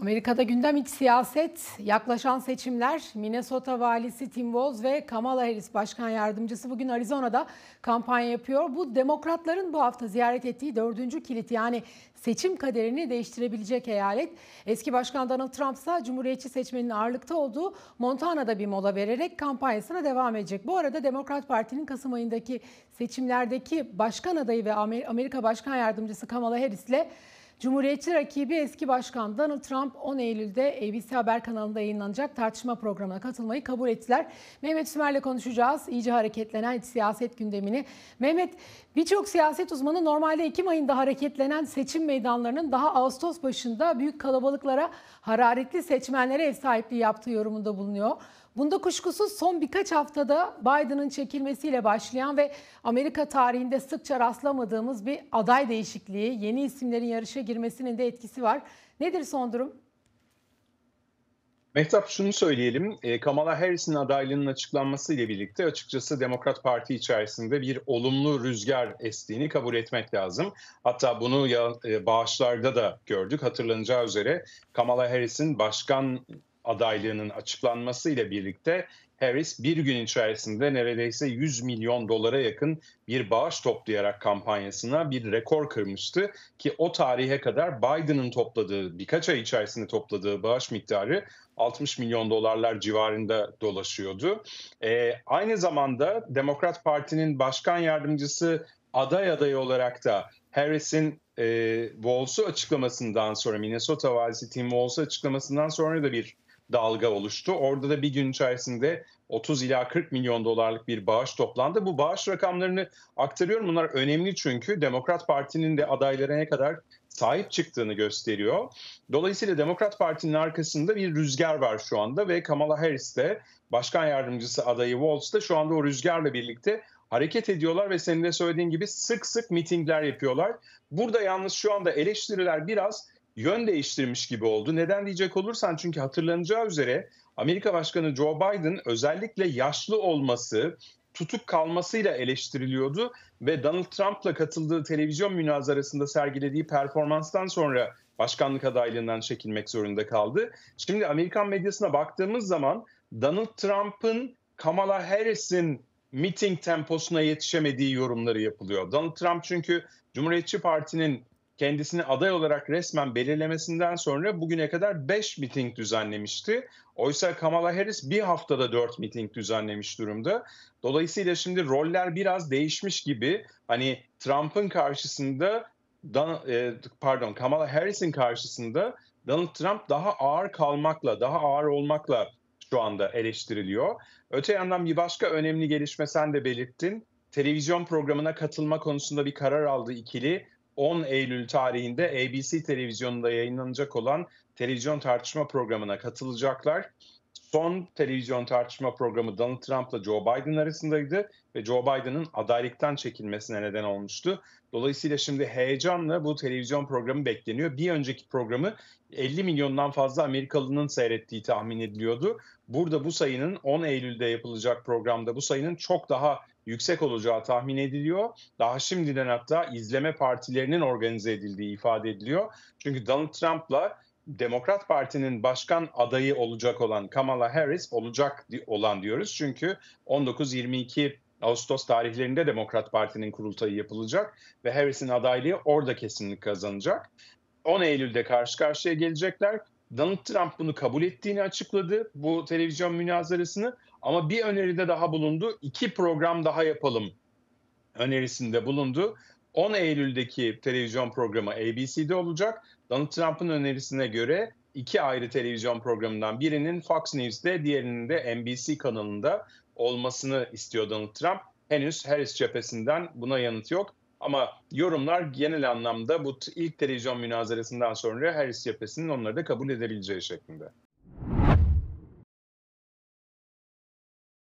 Amerika'da gündem iç siyaset, yaklaşan seçimler, Minnesota valisi Tim Walz ve Kamala Harris başkan yardımcısı bugün Arizona'da kampanya yapıyor. Bu demokratların bu hafta ziyaret ettiği dördüncü kilit yani seçim kaderini değiştirebilecek eyalet. Eski başkan Donald Trump ise Cumhuriyetçi seçmenin ağırlıkta olduğu Montana'da bir mola vererek kampanyasına devam edecek. Bu arada Demokrat Parti'nin Kasım ayındaki seçimlerdeki başkan adayı ve Amerika Başkan Yardımcısı Kamala Harris ile Cumhuriyetçi rakibi eski başkan Donald Trump 10 Eylül'de ABC Haber kanalında yayınlanacak tartışma programına katılmayı kabul ettiler. Mehmet Sümer'le konuşacağız. İyice hareketlenen siyaset gündemini. Mehmet birçok siyaset uzmanı normalde Ekim ayında hareketlenen seçim meydanlarının daha Ağustos başında büyük kalabalıklara, hararetli seçmenlere ev sahipliği yaptığı yorumunda bulunuyor. Bunda kuşkusuz son birkaç haftada Biden'ın çekilmesiyle başlayan ve Amerika tarihinde sıkça rastlamadığımız bir aday değişikliği, yeni isimlerin yarışa girmesinin de etkisi var. Nedir son durum? Mehtap şunu söyleyelim, ee, Kamala Harris'in adaylığının açıklanması ile birlikte açıkçası Demokrat Parti içerisinde bir olumlu rüzgar estiğini kabul etmek lazım. Hatta bunu e, bağışlarda da gördük. Hatırlanacağı üzere Kamala Harris'in başkan adaylığının açıklanmasıyla birlikte Harris bir gün içerisinde neredeyse 100 milyon dolara yakın bir bağış toplayarak kampanyasına bir rekor kırmıştı ki o tarihe kadar Biden'ın topladığı birkaç ay içerisinde topladığı bağış miktarı 60 milyon dolarlar civarında dolaşıyordu. Ee, aynı zamanda Demokrat Parti'nin başkan yardımcısı aday adayı olarak da Harris'in e, Wallace'u açıklamasından sonra Minnesota valisi Tim Wallace'u açıklamasından sonra da bir dalga oluştu. Orada da bir gün içerisinde 30 ila 40 milyon dolarlık bir bağış toplandı. Bu bağış rakamlarını aktarıyorum. Bunlar önemli çünkü Demokrat Parti'nin de adaylara ne kadar sahip çıktığını gösteriyor. Dolayısıyla Demokrat Parti'nin arkasında bir rüzgar var şu anda ve Kamala Harris de başkan yardımcısı adayı Waltz da şu anda o rüzgarla birlikte hareket ediyorlar ve senin de söylediğin gibi sık sık mitingler yapıyorlar. Burada yalnız şu anda eleştiriler biraz yön değiştirmiş gibi oldu. Neden diyecek olursan çünkü hatırlanacağı üzere Amerika Başkanı Joe Biden özellikle yaşlı olması, tutuk kalmasıyla eleştiriliyordu ve Donald Trump'la katıldığı televizyon münazarasında sergilediği performanstan sonra başkanlık adaylığından çekilmek zorunda kaldı. Şimdi Amerikan medyasına baktığımız zaman Donald Trump'ın Kamala Harris'in miting temposuna yetişemediği yorumları yapılıyor. Donald Trump çünkü Cumhuriyetçi Parti'nin kendisini aday olarak resmen belirlemesinden sonra bugüne kadar 5 miting düzenlemişti. Oysa Kamala Harris bir haftada 4 miting düzenlemiş durumda. Dolayısıyla şimdi roller biraz değişmiş gibi. Hani Trump'ın karşısında e, pardon Kamala Harris'in karşısında Donald Trump daha ağır kalmakla, daha ağır olmakla şu anda eleştiriliyor. Öte yandan bir başka önemli gelişme sen de belirttin. Televizyon programına katılma konusunda bir karar aldı ikili. 10 Eylül tarihinde ABC televizyonunda yayınlanacak olan televizyon tartışma programına katılacaklar son televizyon tartışma programı Donald Trump'la Joe Biden arasındaydı ve Joe Biden'ın adaylıktan çekilmesine neden olmuştu. Dolayısıyla şimdi heyecanla bu televizyon programı bekleniyor. Bir önceki programı 50 milyondan fazla Amerikalının seyrettiği tahmin ediliyordu. Burada bu sayının 10 Eylül'de yapılacak programda bu sayının çok daha yüksek olacağı tahmin ediliyor. Daha şimdiden hatta izleme partilerinin organize edildiği ifade ediliyor. Çünkü Donald Trump'la Demokrat Parti'nin başkan adayı olacak olan Kamala Harris olacak olan diyoruz. Çünkü 19-22 Ağustos tarihlerinde Demokrat Parti'nin kurultayı yapılacak ve Harris'in adaylığı orada kesinlik kazanacak. 10 Eylül'de karşı karşıya gelecekler. Donald Trump bunu kabul ettiğini açıkladı bu televizyon münazarasını ama bir öneride daha bulundu. İki program daha yapalım önerisinde bulundu. 10 Eylül'deki televizyon programı ABC'de olacak. Donald Trump'ın önerisine göre iki ayrı televizyon programından birinin Fox News'te diğerinin de NBC kanalında olmasını istiyor Donald Trump. Henüz Harris cephesinden buna yanıt yok. Ama yorumlar genel anlamda bu ilk televizyon münazarasından sonra Harris cephesinin onları da kabul edebileceği şeklinde.